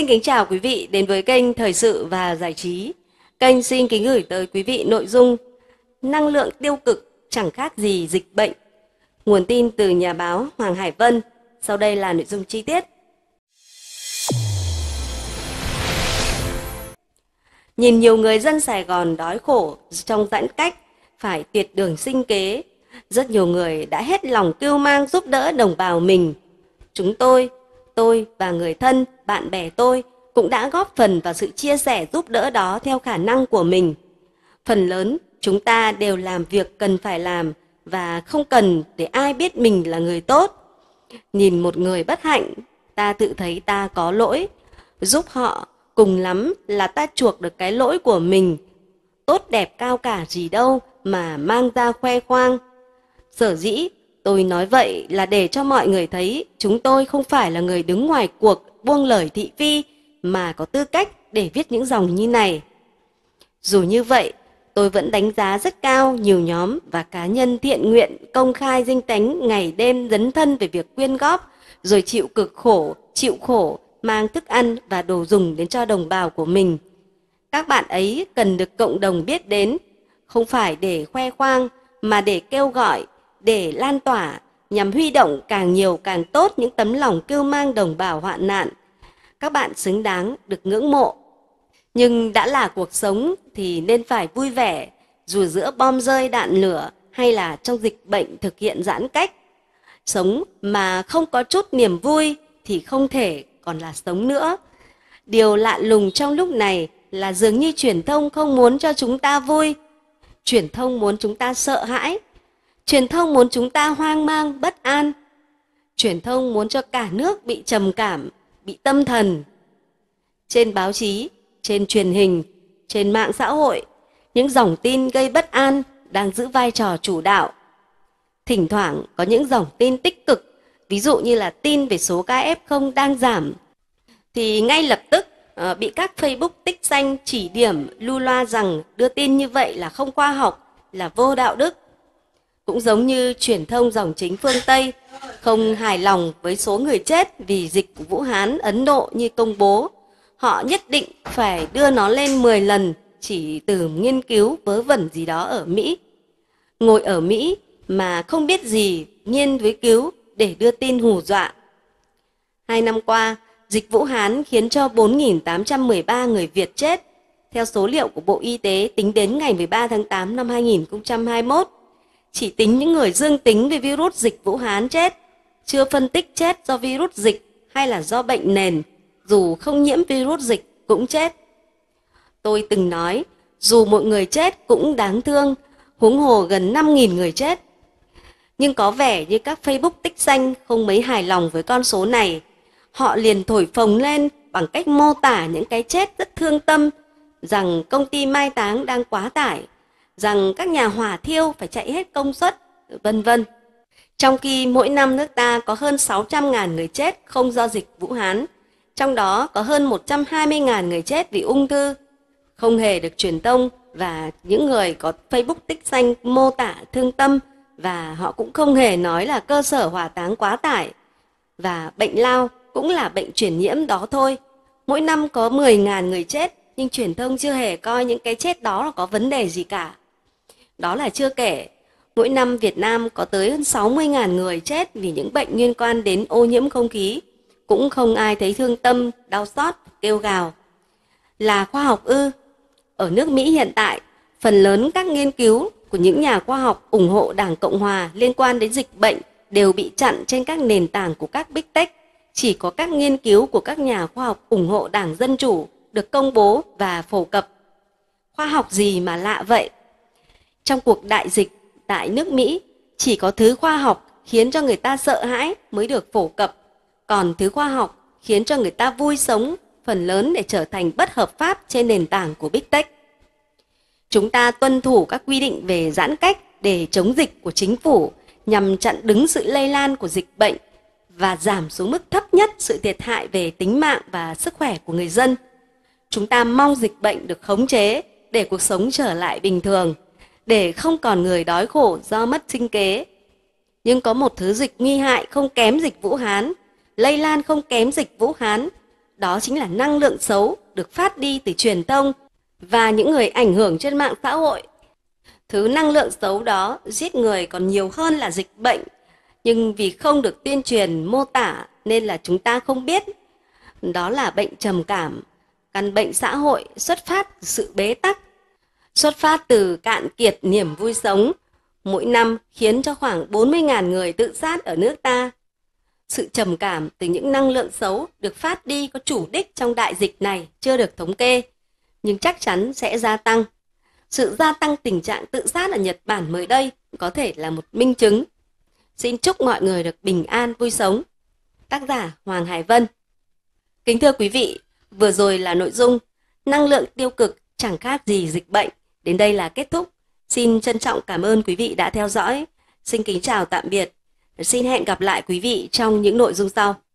xin kính chào quý vị đến với kênh Thời sự và Giải trí. Kênh xin kính gửi tới quý vị nội dung Năng lượng tiêu cực chẳng khác gì dịch bệnh. Nguồn tin từ nhà báo Hoàng Hải Vân. Sau đây là nội dung chi tiết. Nhìn nhiều người dân Sài Gòn đói khổ trong giãn cách, phải tuyệt đường sinh kế. Rất nhiều người đã hết lòng kêu mang giúp đỡ đồng bào mình. Chúng tôi tôi và người thân, bạn bè tôi cũng đã góp phần vào sự chia sẻ giúp đỡ đó theo khả năng của mình. Phần lớn, chúng ta đều làm việc cần phải làm và không cần để ai biết mình là người tốt. Nhìn một người bất hạnh, ta tự thấy ta có lỗi, giúp họ cùng lắm là ta chuộc được cái lỗi của mình. Tốt đẹp cao cả gì đâu mà mang ra khoe khoang. Sở dĩ Tôi nói vậy là để cho mọi người thấy chúng tôi không phải là người đứng ngoài cuộc buông lời thị phi mà có tư cách để viết những dòng như này. Dù như vậy, tôi vẫn đánh giá rất cao nhiều nhóm và cá nhân thiện nguyện công khai dinh tánh ngày đêm dấn thân về việc quyên góp, rồi chịu cực khổ, chịu khổ, mang thức ăn và đồ dùng đến cho đồng bào của mình. Các bạn ấy cần được cộng đồng biết đến, không phải để khoe khoang mà để kêu gọi để lan tỏa nhằm huy động càng nhiều càng tốt những tấm lòng kêu mang đồng bào hoạn nạn. Các bạn xứng đáng được ngưỡng mộ. Nhưng đã là cuộc sống thì nên phải vui vẻ, dù giữa bom rơi đạn lửa hay là trong dịch bệnh thực hiện giãn cách. Sống mà không có chút niềm vui thì không thể còn là sống nữa. Điều lạ lùng trong lúc này là dường như truyền thông không muốn cho chúng ta vui. Truyền thông muốn chúng ta sợ hãi, Truyền thông muốn chúng ta hoang mang, bất an. Truyền thông muốn cho cả nước bị trầm cảm, bị tâm thần. Trên báo chí, trên truyền hình, trên mạng xã hội, những dòng tin gây bất an đang giữ vai trò chủ đạo. Thỉnh thoảng có những dòng tin tích cực, ví dụ như là tin về số ca f không đang giảm, thì ngay lập tức ờ, bị các Facebook tích xanh, chỉ điểm lưu loa rằng đưa tin như vậy là không khoa học, là vô đạo đức cũng giống như truyền thông dòng chính phương Tây, không hài lòng với số người chết vì dịch Vũ Hán Ấn Độ như công bố. Họ nhất định phải đưa nó lên 10 lần chỉ từ nghiên cứu vớ vẩn gì đó ở Mỹ. Ngồi ở Mỹ mà không biết gì nghiên với cứu để đưa tin hù dọa. Hai năm qua, dịch Vũ Hán khiến cho 4.813 người Việt chết. Theo số liệu của Bộ Y tế tính đến ngày 13 tháng 8 năm 2021, chỉ tính những người dương tính với virus dịch Vũ Hán chết, chưa phân tích chết do virus dịch hay là do bệnh nền, dù không nhiễm virus dịch cũng chết. Tôi từng nói, dù mọi người chết cũng đáng thương, huống hồ gần 5.000 người chết. Nhưng có vẻ như các Facebook tích danh không mấy hài lòng với con số này. Họ liền thổi phồng lên bằng cách mô tả những cái chết rất thương tâm, rằng công ty mai táng đang quá tải, rằng các nhà hỏa thiêu phải chạy hết công suất, vân vân. Trong khi mỗi năm nước ta có hơn 600.000 người chết không do dịch Vũ Hán, trong đó có hơn 120.000 người chết vì ung thư, không hề được truyền tông và những người có Facebook tích xanh mô tả thương tâm và họ cũng không hề nói là cơ sở hỏa táng quá tải và bệnh lao cũng là bệnh truyền nhiễm đó thôi. Mỗi năm có 10.000 người chết nhưng truyền thông chưa hề coi những cái chết đó là có vấn đề gì cả. Đó là chưa kể, mỗi năm Việt Nam có tới hơn 60.000 người chết vì những bệnh liên quan đến ô nhiễm không khí. Cũng không ai thấy thương tâm, đau xót, kêu gào. Là khoa học ư? Ở nước Mỹ hiện tại, phần lớn các nghiên cứu của những nhà khoa học ủng hộ Đảng Cộng Hòa liên quan đến dịch bệnh đều bị chặn trên các nền tảng của các Big Tech. Chỉ có các nghiên cứu của các nhà khoa học ủng hộ Đảng Dân Chủ được công bố và phổ cập. Khoa học gì mà lạ vậy? Trong cuộc đại dịch tại nước Mỹ, chỉ có thứ khoa học khiến cho người ta sợ hãi mới được phổ cập, còn thứ khoa học khiến cho người ta vui sống phần lớn để trở thành bất hợp pháp trên nền tảng của Big Tech. Chúng ta tuân thủ các quy định về giãn cách để chống dịch của chính phủ nhằm chặn đứng sự lây lan của dịch bệnh và giảm xuống mức thấp nhất sự thiệt hại về tính mạng và sức khỏe của người dân. Chúng ta mong dịch bệnh được khống chế để cuộc sống trở lại bình thường để không còn người đói khổ do mất sinh kế. Nhưng có một thứ dịch nguy hại không kém dịch Vũ Hán, lây lan không kém dịch Vũ Hán, đó chính là năng lượng xấu được phát đi từ truyền thông và những người ảnh hưởng trên mạng xã hội. Thứ năng lượng xấu đó giết người còn nhiều hơn là dịch bệnh, nhưng vì không được tuyên truyền mô tả nên là chúng ta không biết. Đó là bệnh trầm cảm, căn bệnh xã hội xuất phát từ sự bế tắc xuất phát từ cạn kiệt niềm vui sống, mỗi năm khiến cho khoảng 40.000 người tự sát ở nước ta. Sự trầm cảm từ những năng lượng xấu được phát đi có chủ đích trong đại dịch này chưa được thống kê, nhưng chắc chắn sẽ gia tăng. Sự gia tăng tình trạng tự sát ở Nhật Bản mới đây có thể là một minh chứng. Xin chúc mọi người được bình an vui sống. Tác giả Hoàng Hải Vân Kính thưa quý vị, vừa rồi là nội dung Năng lượng tiêu cực chẳng khác gì dịch bệnh đến đây là kết thúc. Xin trân trọng cảm ơn quý vị đã theo dõi. Xin kính chào tạm biệt. Xin hẹn gặp lại quý vị trong những nội dung sau.